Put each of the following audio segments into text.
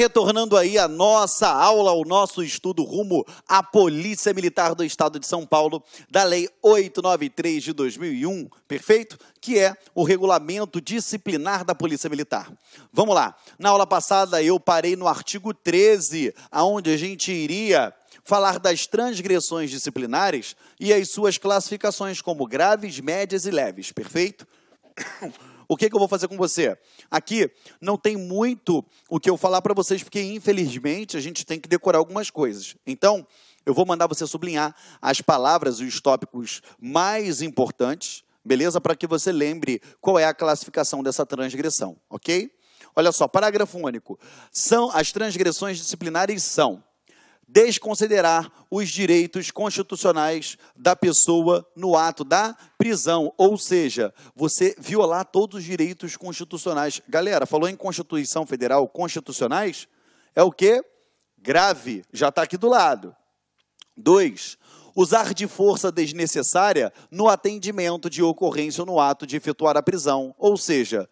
retornando aí a nossa aula, o nosso estudo rumo à Polícia Militar do Estado de São Paulo, da Lei 893 de 2001, perfeito? Que é o regulamento disciplinar da Polícia Militar. Vamos lá. Na aula passada eu parei no artigo 13, aonde a gente iria falar das transgressões disciplinares e as suas classificações como graves, médias e leves, perfeito? o que, que eu vou fazer com você? Aqui não tem muito o que eu falar para vocês, porque infelizmente a gente tem que decorar algumas coisas. Então, eu vou mandar você sublinhar as palavras e os tópicos mais importantes, beleza? Para que você lembre qual é a classificação dessa transgressão, ok? Olha só, parágrafo único. São as transgressões disciplinares são desconsiderar os direitos constitucionais da pessoa no ato da prisão, ou seja, você violar todos os direitos constitucionais. Galera, falou em Constituição Federal, constitucionais é o que? Grave, já está aqui do lado. Dois, usar de força desnecessária no atendimento de ocorrência ou no ato de efetuar a prisão, ou seja,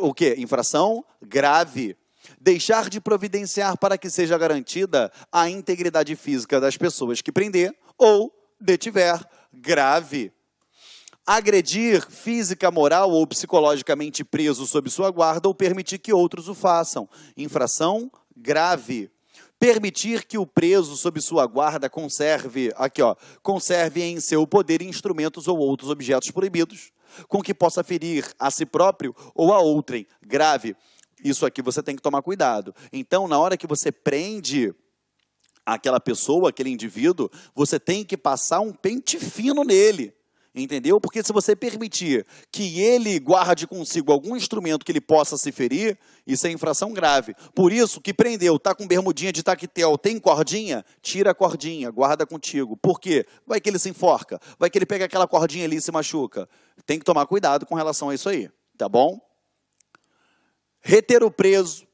o que? Infração grave. Deixar de providenciar para que seja garantida a integridade física das pessoas que prender ou detiver grave. Agredir física, moral ou psicologicamente preso sob sua guarda ou permitir que outros o façam. Infração grave permitir que o preso sob sua guarda conserve, aqui ó, conserve em seu poder instrumentos ou outros objetos proibidos, com que possa ferir a si próprio ou a outrem, grave isso aqui você tem que tomar cuidado. Então, na hora que você prende aquela pessoa, aquele indivíduo, você tem que passar um pente fino nele. Entendeu? Porque se você permitir que ele guarde consigo algum instrumento que ele possa se ferir, isso é infração grave. Por isso que prendeu, tá com bermudinha de taquetel, tem cordinha? Tira a cordinha, guarda contigo. Por quê? Vai que ele se enforca, vai que ele pega aquela cordinha ali e se machuca. Tem que tomar cuidado com relação a isso aí, tá bom? reter o preso,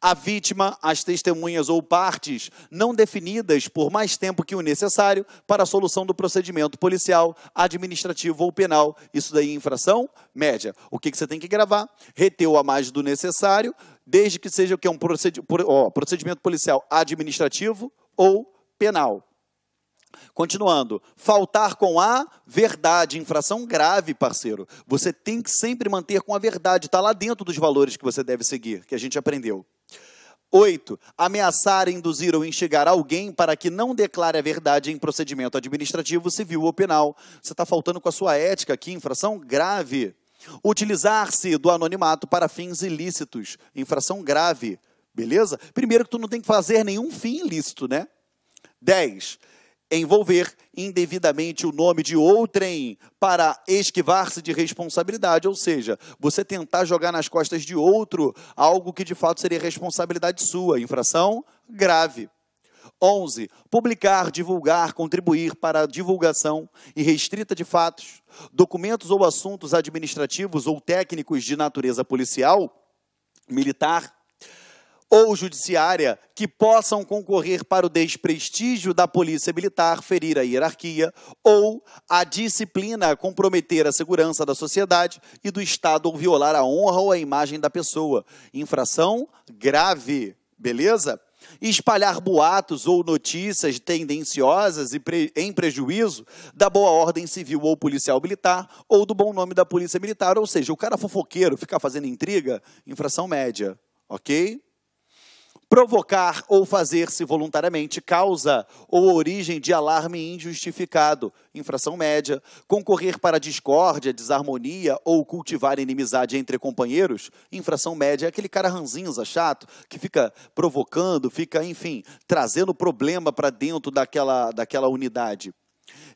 a vítima, as testemunhas ou partes não definidas por mais tempo que o necessário para a solução do procedimento policial, administrativo ou penal. Isso daí é infração média. O que, que você tem que gravar? Reteu a mais do necessário, desde que seja o que é um procedimento policial administrativo ou penal. Continuando, faltar com a verdade, infração grave, parceiro. Você tem que sempre manter com a verdade, está lá dentro dos valores que você deve seguir, que a gente aprendeu. 8. Ameaçar, induzir ou instigar alguém para que não declare a verdade em procedimento administrativo, civil ou penal. Você está faltando com a sua ética aqui, infração grave. Utilizar-se do anonimato para fins ilícitos, infração grave. Beleza? Primeiro que tu não tem que fazer nenhum fim ilícito, né? 10 envolver indevidamente o nome de outrem para esquivar-se de responsabilidade, ou seja, você tentar jogar nas costas de outro algo que de fato seria responsabilidade sua, infração grave. 11. Publicar, divulgar, contribuir para a divulgação e restrita de fatos, documentos ou assuntos administrativos ou técnicos de natureza policial, militar, ou judiciária que possam concorrer para o desprestígio da polícia militar, ferir a hierarquia ou a disciplina, comprometer a segurança da sociedade e do Estado ou violar a honra ou a imagem da pessoa. Infração grave, beleza? Espalhar boatos ou notícias tendenciosas e pre... em prejuízo da boa ordem civil ou policial militar ou do bom nome da polícia militar, ou seja, o cara fofoqueiro ficar fazendo intriga, infração média, ok? Provocar ou fazer-se voluntariamente causa ou origem de alarme injustificado, infração média. Concorrer para discórdia, desarmonia ou cultivar inimizade entre companheiros, infração média. É aquele cara ranzinza, chato, que fica provocando, fica, enfim, trazendo problema para dentro daquela, daquela unidade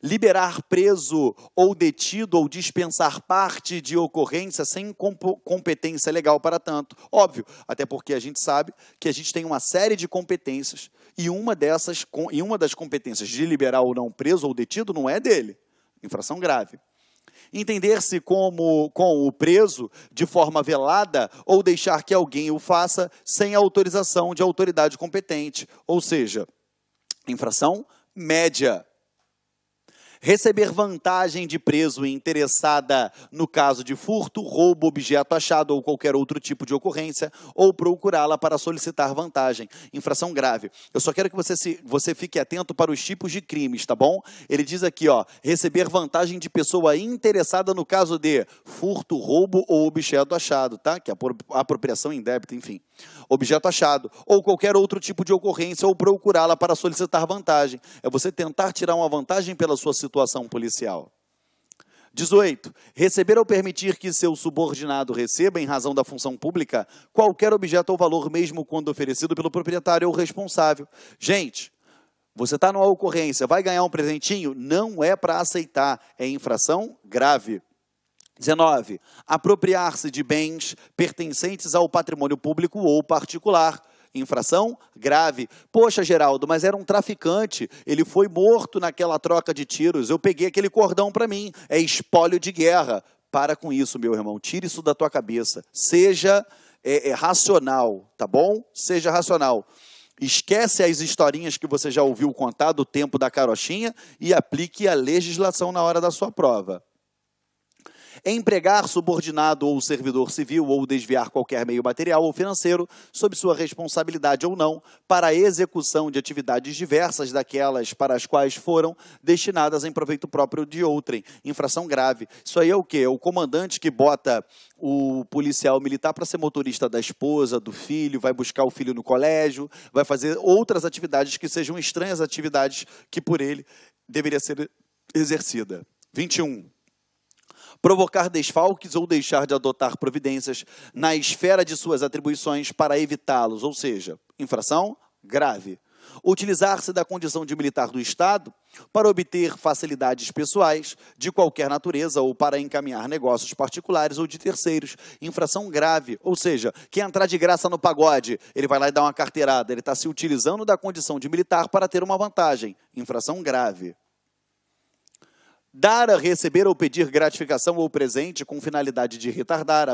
liberar preso ou detido ou dispensar parte de ocorrência sem competência legal para tanto. Óbvio, até porque a gente sabe que a gente tem uma série de competências e uma dessas, e uma das competências de liberar ou não preso ou detido não é dele. Infração grave entender-se como com o preso de forma velada ou deixar que alguém o faça sem autorização de autoridade competente, ou seja, infração média. Receber vantagem de preso interessada no caso de furto, roubo, objeto achado ou qualquer outro tipo de ocorrência, ou procurá-la para solicitar vantagem. Infração grave. Eu só quero que você, se, você fique atento para os tipos de crimes, tá bom? Ele diz aqui, ó, receber vantagem de pessoa interessada no caso de furto, roubo ou objeto achado, tá? Que é apropriação em débito, enfim. Objeto achado ou qualquer outro tipo de ocorrência ou procurá-la para solicitar vantagem. É você tentar tirar uma vantagem pela sua situação situação policial. 18. Receber ou permitir que seu subordinado receba, em razão da função pública, qualquer objeto ou valor, mesmo quando oferecido pelo proprietário ou responsável. Gente, você está numa ocorrência, vai ganhar um presentinho? Não é para aceitar, é infração grave. 19. Apropriar-se de bens pertencentes ao patrimônio público ou particular Infração grave. Poxa, Geraldo, mas era um traficante. Ele foi morto naquela troca de tiros. Eu peguei aquele cordão para mim. É espólio de guerra. Para com isso, meu irmão. Tire isso da tua cabeça. Seja é, é, racional, tá bom? Seja racional. Esquece as historinhas que você já ouviu contar do tempo da carochinha e aplique a legislação na hora da sua prova empregar subordinado ou servidor civil ou desviar qualquer meio material ou financeiro sob sua responsabilidade ou não para a execução de atividades diversas daquelas para as quais foram destinadas em proveito próprio de outrem. Infração grave. Isso aí é o quê? É o comandante que bota o policial militar para ser motorista da esposa, do filho, vai buscar o filho no colégio, vai fazer outras atividades que sejam estranhas atividades que por ele deveria ser exercida. 21 provocar desfalques ou deixar de adotar providências na esfera de suas atribuições para evitá-los, ou seja, infração grave. Utilizar-se da condição de militar do Estado para obter facilidades pessoais de qualquer natureza ou para encaminhar negócios particulares ou de terceiros. Infração grave, ou seja, quem entrar de graça no pagode, ele vai lá e dá uma carteirada, ele está se utilizando da condição de militar para ter uma vantagem. Infração grave. Dar a receber ou pedir gratificação ou presente com finalidade de retardar,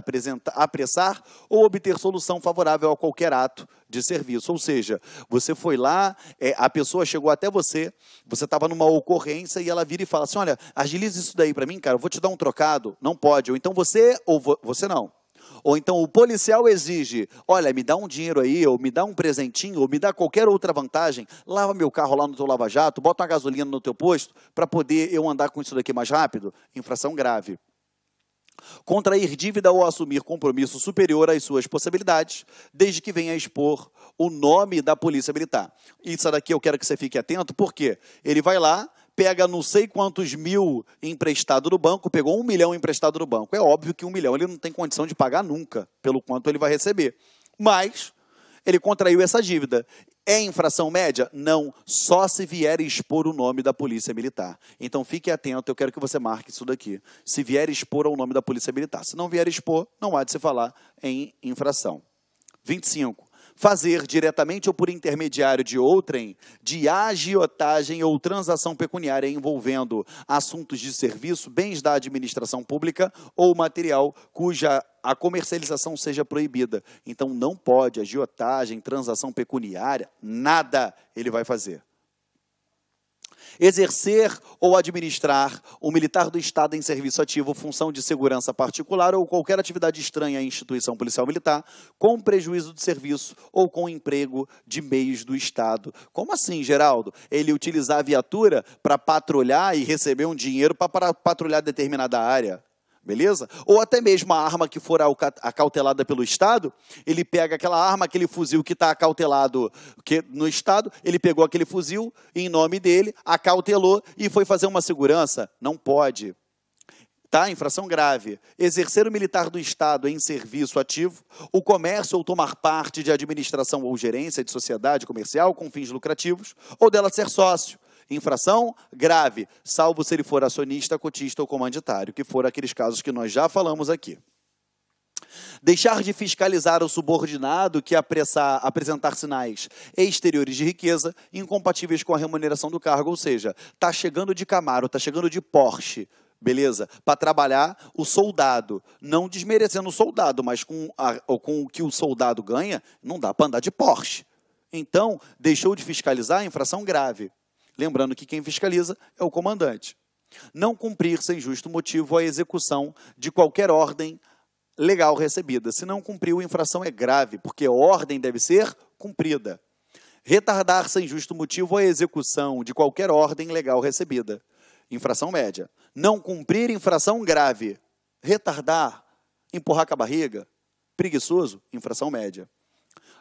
apressar ou obter solução favorável a qualquer ato de serviço. Ou seja, você foi lá, é, a pessoa chegou até você, você estava numa ocorrência e ela vira e fala assim: Olha, agiliza isso daí para mim, cara, eu vou te dar um trocado. Não pode. Ou então você, ou vo você não. Ou então o policial exige: olha, me dá um dinheiro aí, ou me dá um presentinho, ou me dá qualquer outra vantagem, lava meu carro lá no teu lava-jato, bota uma gasolina no teu posto, para poder eu andar com isso daqui mais rápido. Infração grave. Contrair dívida ou assumir compromisso superior às suas possibilidades, desde que venha a expor o nome da Polícia Militar. Isso daqui eu quero que você fique atento, porque ele vai lá, pega não sei quantos mil emprestado do banco, pegou um milhão emprestado do banco. É óbvio que um milhão ele não tem condição de pagar nunca, pelo quanto ele vai receber. Mas ele contraiu essa dívida. É infração média? Não, só se vier expor o nome da Polícia Militar. Então fique atento, eu quero que você marque isso daqui. Se vier expor o nome da Polícia Militar. Se não vier expor, não há de se falar em infração. 25 fazer diretamente ou por intermediário de outrem, de agiotagem ou transação pecuniária envolvendo assuntos de serviço, bens da administração pública ou material cuja a comercialização seja proibida. Então não pode agiotagem, transação pecuniária, nada ele vai fazer exercer ou administrar o militar do Estado em serviço ativo, função de segurança particular ou qualquer atividade estranha à instituição policial militar, com prejuízo de serviço ou com emprego de meios do Estado. Como assim, Geraldo? Ele utilizar a viatura para patrulhar e receber um dinheiro para patrulhar determinada área? beleza? Ou até mesmo a arma que for acautelada pelo Estado, ele pega aquela arma, aquele fuzil que está acautelado que, no Estado, ele pegou aquele fuzil em nome dele, acautelou e foi fazer uma segurança. Não pode. Tá? Infração grave. Exercer o militar do Estado em serviço ativo, o comércio ou tomar parte de administração ou gerência de sociedade comercial com fins lucrativos, ou dela ser sócio, Infração grave, salvo se ele for acionista, cotista ou comanditário, que foram aqueles casos que nós já falamos aqui. Deixar de fiscalizar o subordinado que apressar, apresentar sinais exteriores de riqueza incompatíveis com a remuneração do cargo, ou seja, tá chegando de Camaro, tá chegando de Porsche, beleza? Para trabalhar o soldado, não desmerecendo o soldado, mas com, a, com o que o soldado ganha, não dá para andar de Porsche. Então, deixou de fiscalizar a infração grave. Lembrando que quem fiscaliza é o comandante. Não cumprir sem justo motivo a execução de qualquer ordem legal recebida. Se não cumpriu, a infração é grave, porque a ordem deve ser cumprida. Retardar sem justo motivo a execução de qualquer ordem legal recebida. Infração média. Não cumprir, infração grave. Retardar, empurrar com a barriga, preguiçoso, infração média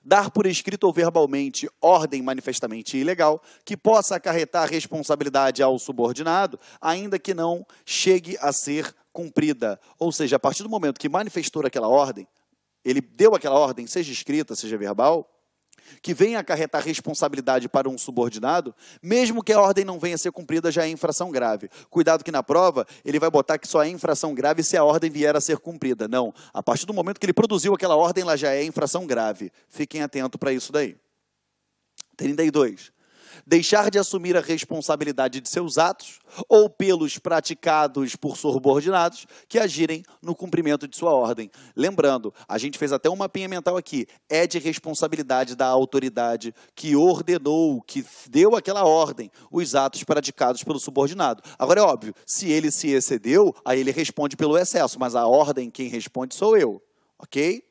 dar por escrito ou verbalmente ordem manifestamente ilegal que possa acarretar responsabilidade ao subordinado, ainda que não chegue a ser cumprida. Ou seja, a partir do momento que manifestou aquela ordem, ele deu aquela ordem, seja escrita, seja verbal, que venha acarretar responsabilidade para um subordinado, mesmo que a ordem não venha a ser cumprida, já é infração grave. Cuidado que na prova ele vai botar que só é infração grave se a ordem vier a ser cumprida. Não, a partir do momento que ele produziu aquela ordem, ela já é infração grave. Fiquem atentos para isso daí. 32 deixar de assumir a responsabilidade de seus atos ou pelos praticados por subordinados que agirem no cumprimento de sua ordem. Lembrando, a gente fez até um mapinha mental aqui, é de responsabilidade da autoridade que ordenou, que deu aquela ordem, os atos praticados pelo subordinado. Agora é óbvio, se ele se excedeu, aí ele responde pelo excesso, mas a ordem quem responde sou eu, ok?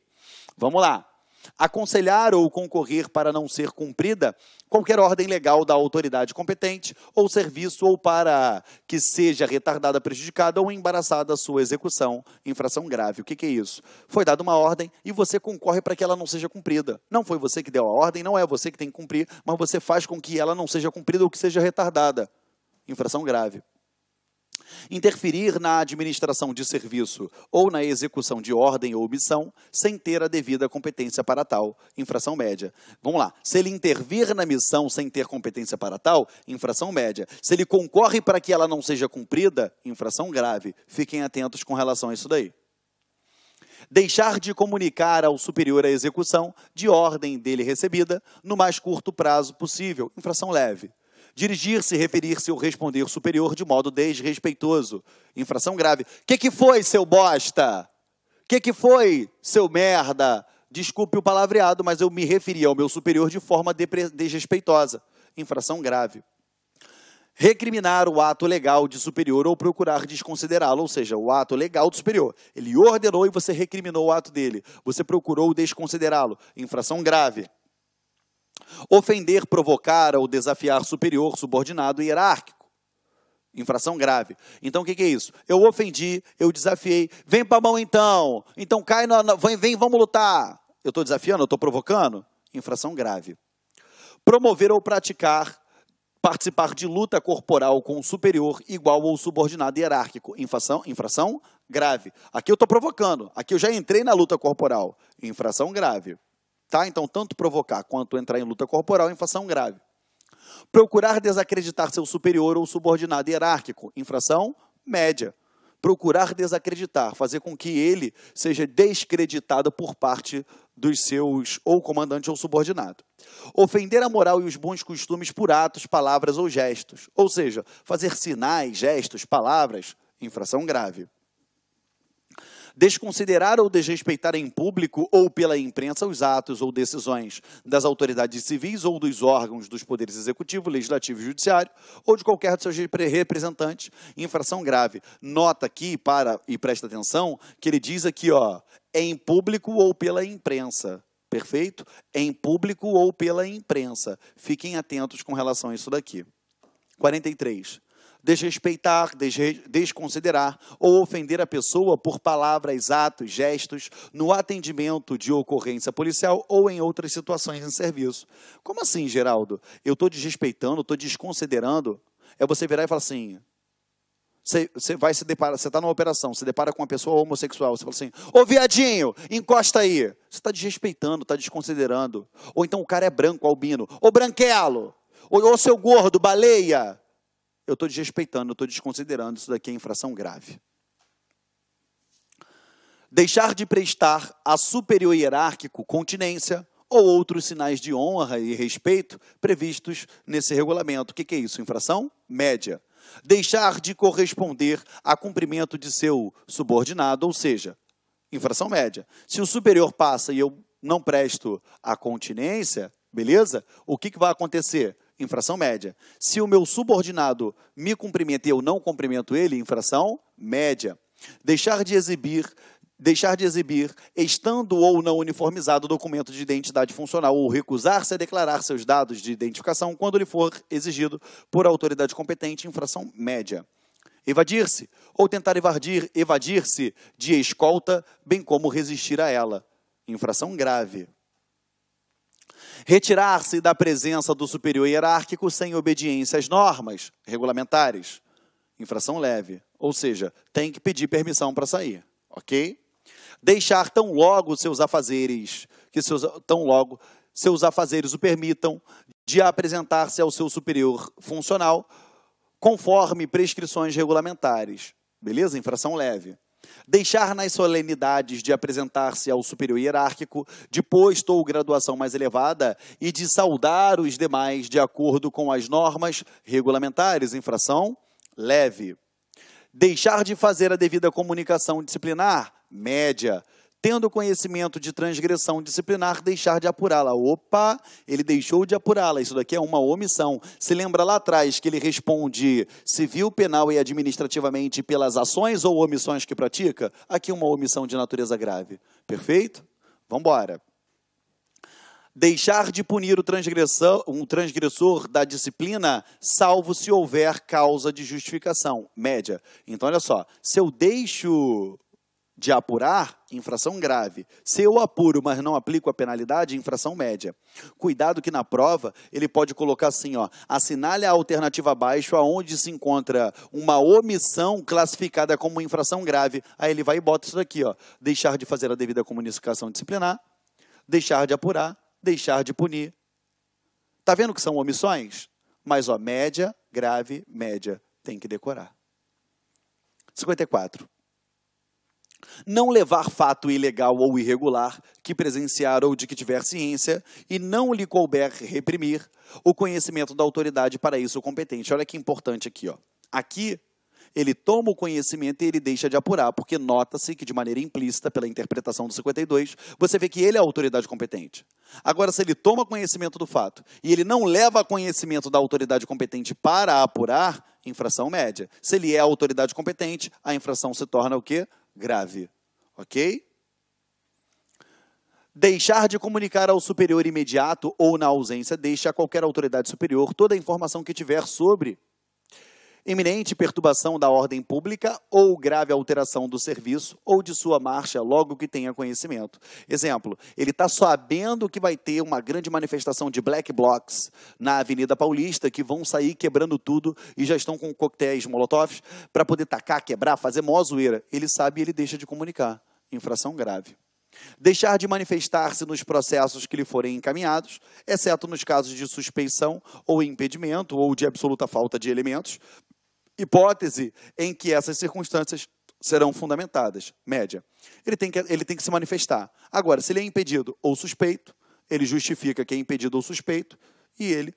Vamos lá aconselhar ou concorrer para não ser cumprida qualquer ordem legal da autoridade competente ou serviço ou para que seja retardada, prejudicada ou embaraçada a sua execução, infração grave. O que, que é isso? Foi dada uma ordem e você concorre para que ela não seja cumprida. Não foi você que deu a ordem, não é você que tem que cumprir, mas você faz com que ela não seja cumprida ou que seja retardada. Infração grave interferir na administração de serviço ou na execução de ordem ou missão sem ter a devida competência para tal, infração média. Vamos lá. Se ele intervir na missão sem ter competência para tal, infração média. Se ele concorre para que ela não seja cumprida, infração grave. Fiquem atentos com relação a isso daí deixar de comunicar ao superior a execução de ordem dele recebida no mais curto prazo possível, infração leve. Dirigir-se, referir-se ou responder superior de modo desrespeitoso. Infração grave. Que que foi, seu bosta? Que que foi, seu merda? Desculpe o palavreado, mas eu me referi ao meu superior de forma desrespeitosa. Infração grave. Recriminar o ato legal de superior ou procurar desconsiderá-lo, ou seja, o ato legal do superior. Ele ordenou e você recriminou o ato dele. Você procurou desconsiderá-lo. Infração grave. Ofender, provocar ou desafiar superior, subordinado e hierárquico. Infração grave. Então o que, que, é isso? Eu ofendi, eu desafiei. Vem para a mão então. Então cai, no, vem, vem, vamos lutar. Eu estou desafiando, eu estou provocando. Infração grave. Promover ou praticar, participar de luta corporal com superior, igual ou subordinado hierárquico. Infração, infração grave. Aqui eu estou provocando. Aqui eu já entrei na luta corporal. Infração grave. Tá? Então, tanto provocar quanto entrar em luta corporal é infração grave. Procurar desacreditar seu superior ou subordinado hierárquico, infração média. Procurar desacreditar, fazer com que ele seja descreditado por parte dos seus ou comandante ou subordinado. Ofender a moral e os bons costumes por atos, palavras ou gestos. Ou seja, fazer sinais, gestos, palavras, infração grave desconsiderar ou desrespeitar em público ou pela imprensa os atos ou decisões das autoridades civis ou dos órgãos dos poderes executivo, legislativo e judiciário, ou de qualquer de seus representantes, infração grave. Nota aqui, para e presta atenção, que ele diz aqui, ó, em público ou pela imprensa. Perfeito? Em público ou pela imprensa. Fiquem atentos com relação a isso daqui. 43 desrespeitar, desconsiderar ou ofender a pessoa por palavras, atos, gestos, no atendimento de ocorrência policial ou em outras situações em serviço. Como assim, Geraldo? Eu estou desrespeitando, estou desconsiderando? É você virar e falar assim. Você, vai se depara, você está numa operação, se depara com uma pessoa homossexual, você fala assim, ô viadinho, encosta aí. Você está desrespeitando, está desconsiderando. Ou então o cara é branco, albino. Ô branquelo, Ô, ou seu gordo, baleia eu estou desrespeitando, eu estou desconsiderando, isso daqui é infração grave. Deixar de prestar a superior hierárquico continência ou outros sinais de honra e respeito previstos nesse regulamento. O que, que é isso? Infração média. Deixar de corresponder a cumprimento de seu subordinado, ou seja, infração média. Se o superior passa e eu não presto a continência, beleza? O que, que vai acontecer? infração média. Se o meu subordinado me cumprimenta e eu não cumprimento ele, infração média. Deixar de exibir deixar de exibir, estando ou não uniformizado, documento de identidade funcional ou recusar-se a declarar seus dados de identificação quando lhe for exigido por autoridade competente, infração média. Evadir-se ou tentar evadir, evadir-se de escolta, bem como resistir a ela, infração grave retirar-se da presença do superior hierárquico sem obediência às normas regulamentares. Infração leve, ou seja, tem que pedir permissão para sair, ok? Deixar tão logo seus afazeres, que seus, tão logo seus afazeres o permitam, de apresentar-se ao seu superior funcional, conforme prescrições regulamentares. Beleza? Infração leve. Deixar nas solenidades de apresentar-se ao superior hierárquico, de posto ou graduação mais elevada, e de saudar os demais de acordo com as normas regulamentares, infração leve. Deixar de fazer a devida comunicação disciplinar, média, tendo conhecimento de transgressão disciplinar, deixar de apurá-la. Opa, ele deixou de apurá-la. Isso daqui é uma omissão. Se lembra lá atrás que ele responde civil, penal e administrativamente pelas ações ou omissões que pratica? Aqui uma omissão de natureza grave. Perfeito? Vamos embora. Deixar de punir o transgressor, um transgressor da disciplina, salvo se houver causa de justificação. Média. Então, olha só. Se eu deixo de apurar, infração grave. Se eu apuro, mas não aplico a penalidade, infração média. Cuidado que na prova ele pode colocar assim, ó, assinale a alternativa abaixo aonde se encontra uma omissão classificada como infração grave. Aí ele vai e bota isso daqui, ó, deixar de fazer a devida comunicação disciplinar, deixar de apurar, deixar de punir. Tá vendo que são omissões? Mas ó, média, grave, média, tem que decorar. 54 não levar fato ilegal ou irregular que presenciar ou de que tiver ciência e não lhe couber reprimir o conhecimento da autoridade para isso competente. Olha que importante aqui, ó. Aqui ele toma o conhecimento e ele deixa de apurar, porque nota-se que de maneira implícita pela interpretação do 52, você vê que ele é a autoridade competente. Agora se ele toma conhecimento do fato e ele não leva conhecimento da autoridade competente para apurar, infração média. Se ele é a autoridade competente, a infração se torna o quê? grave, ok? Deixar de comunicar ao superior imediato ou na ausência, deixe a qualquer autoridade superior toda a informação que tiver sobre iminente perturbação da ordem pública ou grave alteração do serviço ou de sua marcha, logo que tenha conhecimento. Exemplo, ele está sabendo que vai ter uma grande manifestação de black blocs na Avenida Paulista, que vão sair quebrando tudo e já estão com coquetéis molotovs para poder tacar, quebrar, fazer mó zoeira. Ele sabe e ele deixa de comunicar. Infração grave deixar de manifestar-se nos processos que lhe forem encaminhados, exceto nos casos de suspeição ou impedimento ou de absoluta falta de elementos, hipótese em que essas circunstâncias serão fundamentadas, média. Ele tem, que, ele tem que se manifestar. Agora, se ele é impedido ou suspeito, ele justifica que é impedido ou suspeito e ele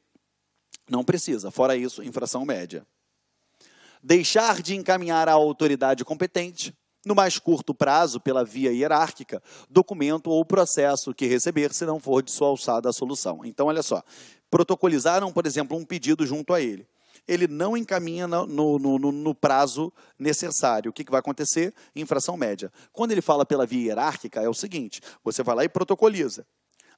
não precisa. Fora isso, infração média. Deixar de encaminhar à autoridade competente, no mais curto prazo, pela via hierárquica, documento ou processo que receber, se não for de sua alçada a solução. Então, olha só. Protocolizaram, por exemplo, um pedido junto a ele ele não encaminha no, no, no, no prazo necessário. O que, que vai acontecer? Infração média. Quando ele fala pela via hierárquica, é o seguinte: você vai lá e protocoliza.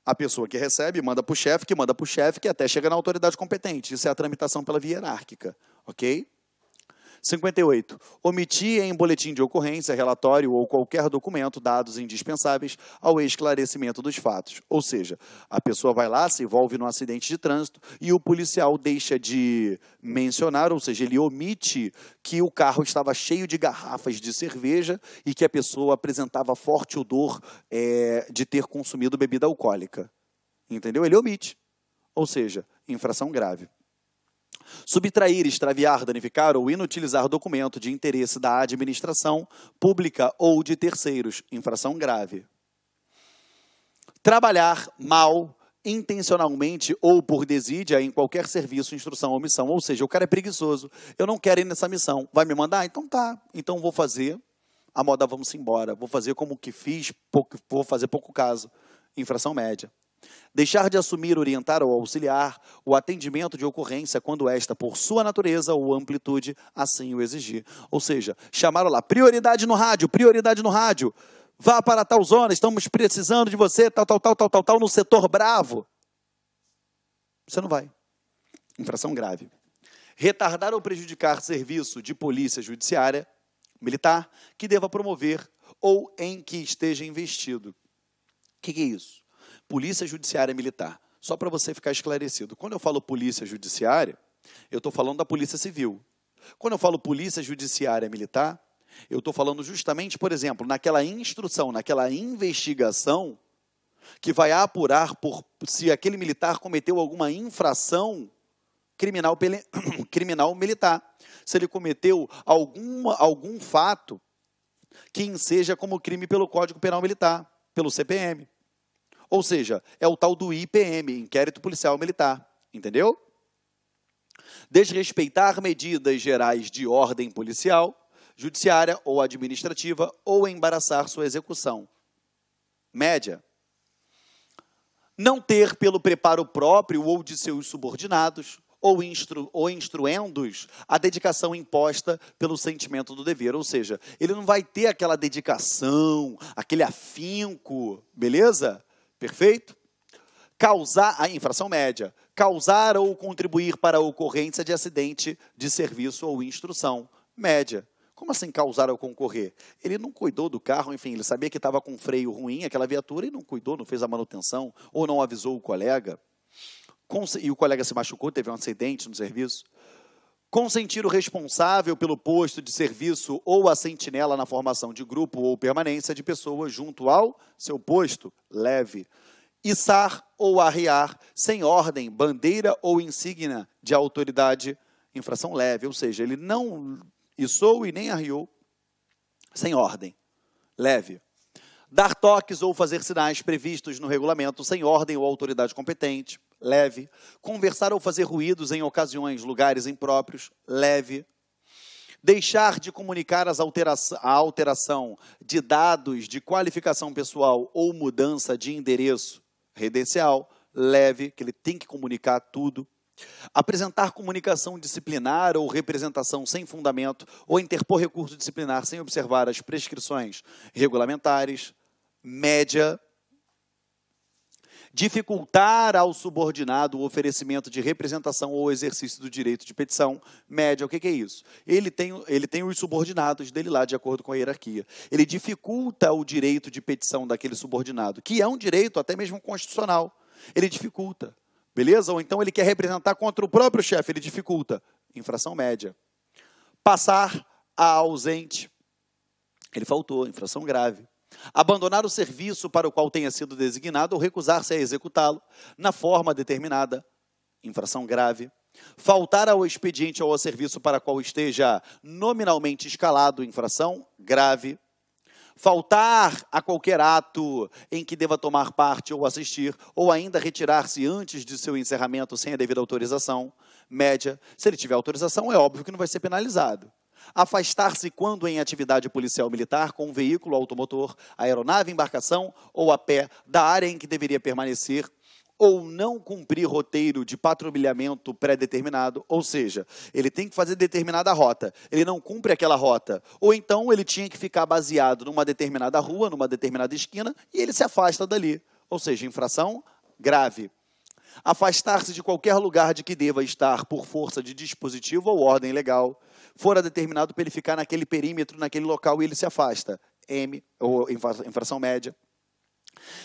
A pessoa que recebe manda para o chefe, que manda para o chefe, que até chega na autoridade competente. Isso é a tramitação pela via hierárquica, ok? 58. Omitir em boletim de ocorrência, relatório ou qualquer documento dados indispensáveis ao esclarecimento dos fatos. Ou seja, a pessoa vai lá, se envolve num acidente de trânsito e o policial deixa de mencionar, ou seja, ele omite que o carro estava cheio de garrafas de cerveja e que a pessoa apresentava forte odor é, de ter consumido bebida alcoólica. Entendeu? Ele omite. Ou seja, infração grave subtrair, extraviar, danificar ou inutilizar documento de interesse da administração pública ou de terceiros, infração grave. Trabalhar mal, intencionalmente ou por desídia em qualquer serviço, instrução ou missão. Ou seja, o cara é preguiçoso, eu não quero ir nessa missão. Vai me mandar? Então tá, então vou fazer a moda vamos embora. Vou fazer como que fiz, pouco, vou fazer pouco caso. Infração média. Deixar de assumir, orientar ou auxiliar o atendimento de ocorrência quando esta, por sua natureza ou amplitude, assim o exigir. Ou seja, chamaram lá, prioridade no rádio, prioridade no rádio, vá para tal zona, estamos precisando de você, tal, tal, tal, tal, tal, tal, no setor bravo. Você não vai. Infração grave. Retardar ou prejudicar serviço de polícia judiciária, militar, que deva promover ou em que esteja investido. O que, que é isso? Polícia Judiciária Militar. Só para você ficar esclarecido. Quando eu falo Polícia Judiciária, eu estou falando da Polícia Civil. Quando eu falo Polícia Judiciária Militar, eu estou falando justamente, por exemplo, naquela instrução, naquela investigação que vai apurar por se aquele militar cometeu alguma infração criminal, criminal militar. Se ele cometeu alguma, algum fato que enseja como crime pelo Código Penal Militar, pelo CPM. Ou seja, é o tal do IPM, Inquérito Policial Militar, entendeu? Desrespeitar medidas gerais de ordem policial, judiciária ou administrativa ou embaraçar sua execução. Média. Não ter pelo preparo próprio ou de seus subordinados ou, instru, ou instruendos a dedicação imposta pelo sentimento do dever. Ou seja, ele não vai ter aquela dedicação, aquele afinco, beleza? Perfeito? Causar a infração média, causar ou contribuir para a ocorrência de acidente de serviço ou instrução média. Como assim causar ou concorrer? Ele não cuidou do carro, enfim, ele sabia que estava com freio ruim aquela viatura e não cuidou, não fez a manutenção ou não avisou o colega. E o colega se machucou, teve um acidente no serviço. Consentir o responsável pelo posto de serviço ou a sentinela na formação de grupo ou permanência de pessoas junto ao seu posto, leve. Içar ou arriar, sem ordem, bandeira ou insígnia de autoridade, infração leve. Ou seja, ele não içou e nem arriou, sem ordem, leve. Dar toques ou fazer sinais previstos no regulamento, sem ordem ou autoridade competente leve. Conversar ou fazer ruídos em ocasiões, lugares impróprios, leve. Deixar de comunicar altera a alteração de dados de qualificação pessoal ou mudança de endereço residencial. leve, que ele tem que comunicar tudo. Apresentar comunicação disciplinar ou representação sem fundamento, ou interpor recurso disciplinar sem observar as prescrições regulamentares, média, dificultar ao subordinado o oferecimento de representação ou exercício do direito de petição média. O que, que é isso? Ele tem, ele tem os subordinados dele lá, de acordo com a hierarquia. Ele dificulta o direito de petição daquele subordinado, que é um direito até mesmo constitucional. Ele dificulta. Beleza? Ou então ele quer representar contra o próprio chefe, ele dificulta. Infração média. Passar a ausente. Ele faltou, infração grave abandonar o serviço para o qual tenha sido designado ou recusar-se a executá-lo na forma determinada, infração grave, faltar ao expediente ou ao serviço para qual esteja nominalmente escalado, infração grave, faltar a qualquer ato em que deva tomar parte ou assistir, ou ainda retirar-se antes de seu encerramento sem a devida autorização, média, se ele tiver autorização, é óbvio que não vai ser penalizado. Afastar-se quando em atividade policial militar com um veículo automotor, aeronave, embarcação ou a pé da área em que deveria permanecer ou não cumprir roteiro de patrulhamento pré-determinado, ou seja, ele tem que fazer determinada rota, ele não cumpre aquela rota, ou então ele tinha que ficar baseado numa determinada rua, numa determinada esquina, e ele se afasta dali, ou seja, infração grave. Afastar-se de qualquer lugar de que deva estar por força de dispositivo ou ordem legal, fora determinado para ele ficar naquele perímetro, naquele local e ele se afasta. M, ou infração média.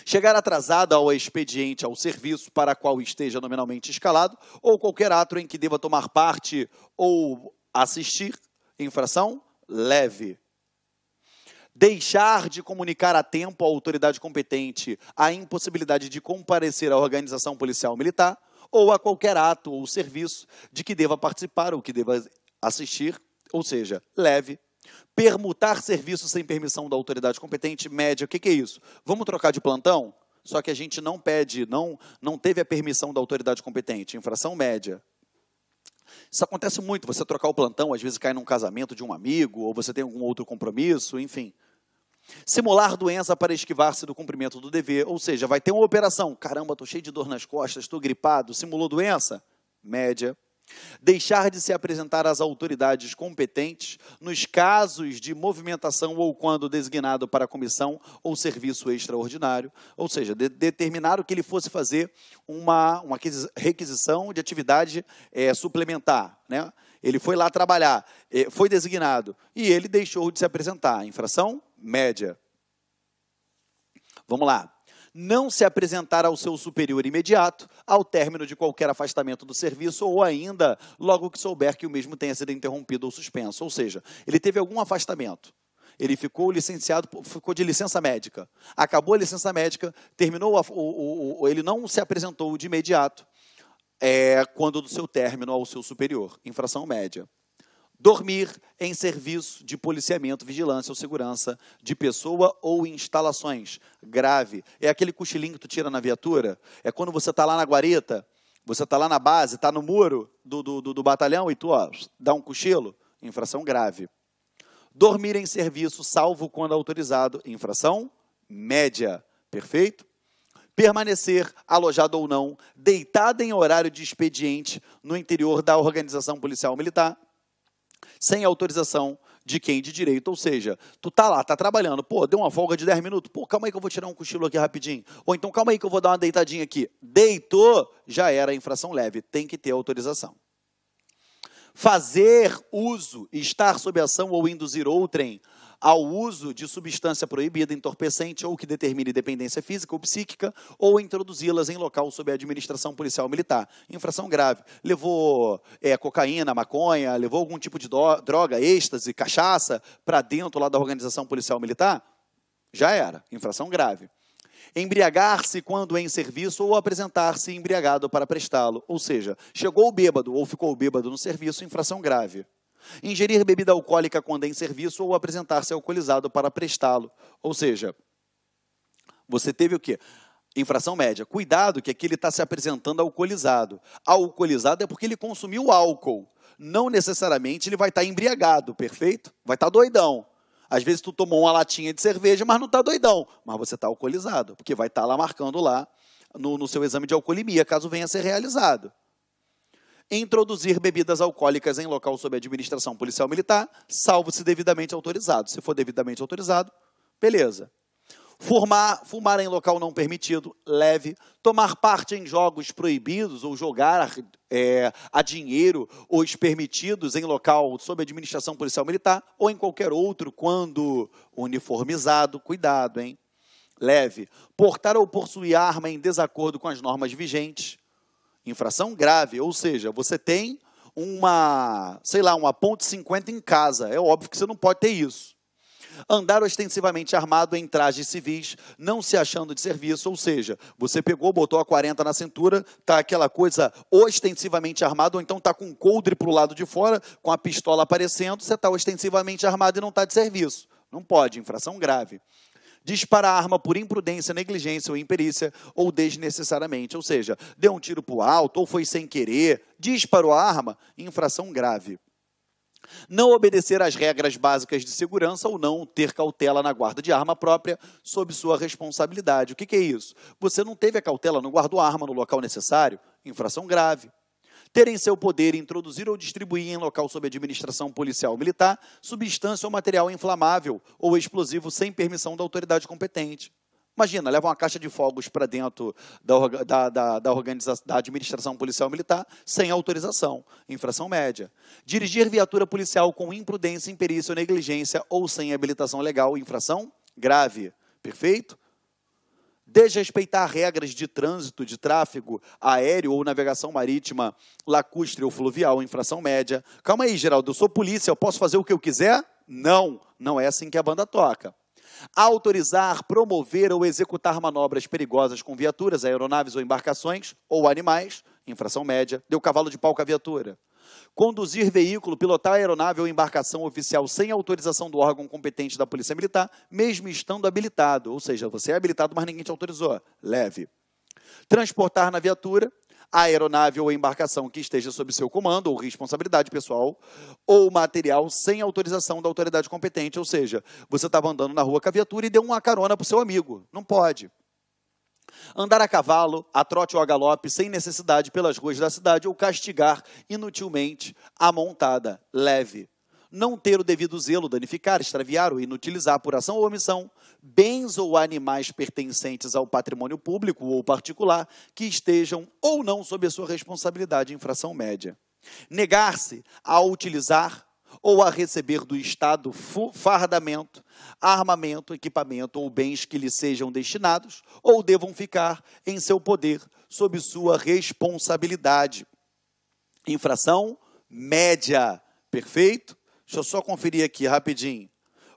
Chegar atrasado ao expediente, ao serviço para qual esteja nominalmente escalado, ou qualquer ato em que deva tomar parte ou assistir, infração leve. Deixar de comunicar a tempo à autoridade competente a impossibilidade de comparecer à organização policial militar ou a qualquer ato ou serviço de que deva participar ou que deva assistir, ou seja, leve, permutar serviços sem permissão da autoridade competente, média, o que, que é isso? Vamos trocar de plantão? Só que a gente não pede, não, não teve a permissão da autoridade competente, infração média. Isso acontece muito, você trocar o plantão, às vezes cai num casamento de um amigo, ou você tem algum outro compromisso, enfim. Simular doença para esquivar-se do cumprimento do dever, ou seja, vai ter uma operação. Caramba, estou cheio de dor nas costas, estou gripado, simulou doença? Média. Deixar de se apresentar às autoridades competentes nos casos de movimentação ou quando designado para comissão ou serviço extraordinário, ou seja, de, o que ele fosse fazer uma, uma requisição de atividade é, suplementar. Né? Ele foi lá trabalhar, eh, foi designado e ele deixou de se apresentar. Infração média. Vamos lá não se apresentar ao seu superior imediato, ao término de qualquer afastamento do serviço, ou ainda logo que souber que o mesmo tenha sido interrompido ou suspenso. Ou seja, ele teve algum afastamento. Ele ficou licenciado, ficou de licença médica. Acabou a licença médica, terminou, a, o, o, o, ele não se apresentou de imediato, é, quando do seu término ao seu superior, infração média dormir em serviço de policiamento, vigilância ou segurança de pessoa ou instalações. Grave. É aquele cochilinho que tu tira na viatura? É quando você está lá na guarita, você está lá na base, está no muro do, do, do, do batalhão e tu ó, dá um cochilo? Infração grave. Dormir em serviço, salvo quando autorizado, infração média. Perfeito? permanecer, alojado ou não, deitado em horário de expediente no interior da organização policial militar, sem autorização de quem de direito, ou seja, tu tá lá, tá trabalhando, pô, deu uma folga de 10 minutos, pô, calma aí que eu vou tirar um cochilo aqui rapidinho, ou então calma aí que eu vou dar uma deitadinha aqui. Deitou, já era infração leve, tem que ter autorização. Fazer uso, estar sob ação ou induzir outrem ao uso de substância proibida, entorpecente ou que determine dependência física ou psíquica, ou introduzi-las em local sob a administração policial militar. Infração grave. Levou é, cocaína, maconha, levou algum tipo de droga, êxtase, cachaça, para dentro lá da organização policial militar? Já era. Infração grave embriagar-se quando em serviço ou apresentar-se embriagado para prestá-lo. Ou seja, chegou bêbado ou ficou bêbado no serviço, infração grave. Ingerir bebida alcoólica quando é em serviço ou apresentar-se alcoolizado para prestá-lo. Ou seja, você teve o quê? Infração média. Cuidado que aqui ele está se apresentando alcoolizado. Alcoolizado é porque ele consumiu álcool. Não necessariamente ele vai estar tá embriagado, perfeito? Vai estar tá doidão. Às vezes tu tomou uma latinha de cerveja, mas não está doidão. Mas você está alcoolizado, porque vai estar tá lá marcando lá no, no seu exame de alcoolemia, caso venha a ser realizado introduzir bebidas alcoólicas em local sob administração policial militar, salvo se devidamente autorizado. Se for devidamente autorizado, beleza. Fumar, fumar em local não permitido, leve. Tomar parte em jogos proibidos ou jogar é, a dinheiro ou permitidos em local sob administração policial militar ou em qualquer outro quando uniformizado, cuidado, hein? Leve. Portar ou possuir arma em desacordo com as normas vigentes Infração grave, ou seja, você tem uma, sei lá, uma ponte 50 em casa. É óbvio que você não pode ter isso. Andar ostensivamente armado em trajes civis, não se achando de serviço, ou seja, você pegou, botou a 40 na cintura, tá aquela coisa ostensivamente armado, ou então tá com um coldre para o lado de fora, com a pistola aparecendo, você tá ostensivamente armado e não tá de serviço. Não pode, infração grave dispara a arma por imprudência, negligência ou imperícia, ou desnecessariamente, ou seja, deu um tiro para o alto, ou foi sem querer, disparou a arma, infração grave. Não obedecer às regras básicas de segurança ou não ter cautela na guarda de arma própria sob sua responsabilidade. O que, que é isso? Você não teve a cautela, não guardou a arma no local necessário? Infração grave ter em seu poder introduzir ou distribuir em local sob administração policial ou militar substância ou material inflamável ou explosivo sem permissão da autoridade competente. Imagina, leva uma caixa de fogos para dentro da, da, da, da, organização, da administração policial militar sem autorização, infração média. Dirigir viatura policial com imprudência, imperícia ou negligência ou sem habilitação legal, infração grave. Perfeito? desrespeitar regras de trânsito, de tráfego aéreo ou navegação marítima, lacustre ou fluvial, infração média. Calma aí, Geraldo, eu sou polícia, eu posso fazer o que eu quiser? Não, não é assim que a banda toca. Autorizar, promover ou executar manobras perigosas com viaturas, aeronaves ou embarcações, ou animais, infração média, deu cavalo de pau com a viatura conduzir veículo, pilotar aeronave ou embarcação oficial sem autorização do órgão competente da Polícia Militar, mesmo estando habilitado, ou seja, você é habilitado, mas ninguém te autorizou, leve. Transportar na viatura a aeronave ou embarcação que esteja sob seu comando ou responsabilidade pessoal, ou material sem autorização da autoridade competente, ou seja, você estava andando na rua com a viatura e deu uma carona para o seu amigo, não pode andar a cavalo, a trote ou a galope, sem necessidade pelas ruas da cidade, ou castigar inutilmente a montada leve, não ter o devido zelo, danificar, extraviar ou inutilizar por ação ou omissão bens ou animais pertencentes ao patrimônio público ou particular que estejam ou não sob a sua responsabilidade em infração média. Negar-se a utilizar ou a receber do Estado fardamento, armamento, equipamento ou bens que lhe sejam destinados, ou devam ficar em seu poder, sob sua responsabilidade. Infração média, perfeito? Deixa eu só conferir aqui rapidinho.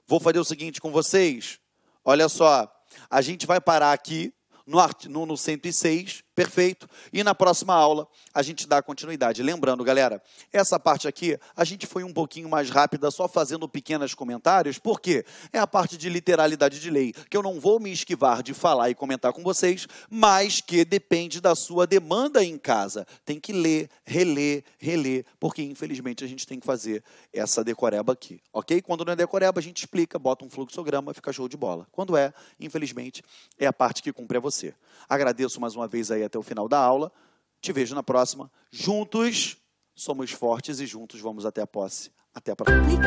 Vou fazer o seguinte com vocês. Olha só, a gente vai parar aqui no, no, no 106 Perfeito? E na próxima aula a gente dá continuidade. Lembrando, galera, essa parte aqui a gente foi um pouquinho mais rápida, só fazendo pequenos comentários, porque é a parte de literalidade de lei, que eu não vou me esquivar de falar e comentar com vocês, mas que depende da sua demanda em casa. Tem que ler, reler, reler, porque infelizmente a gente tem que fazer essa decoreba aqui, ok? Quando não é decoreba, a gente explica, bota um fluxograma, fica show de bola. Quando é, infelizmente, é a parte que cumpre a você. Agradeço mais uma vez aí a até o final da aula. Te vejo na próxima. Juntos somos fortes e juntos vamos até a posse. Até a próxima.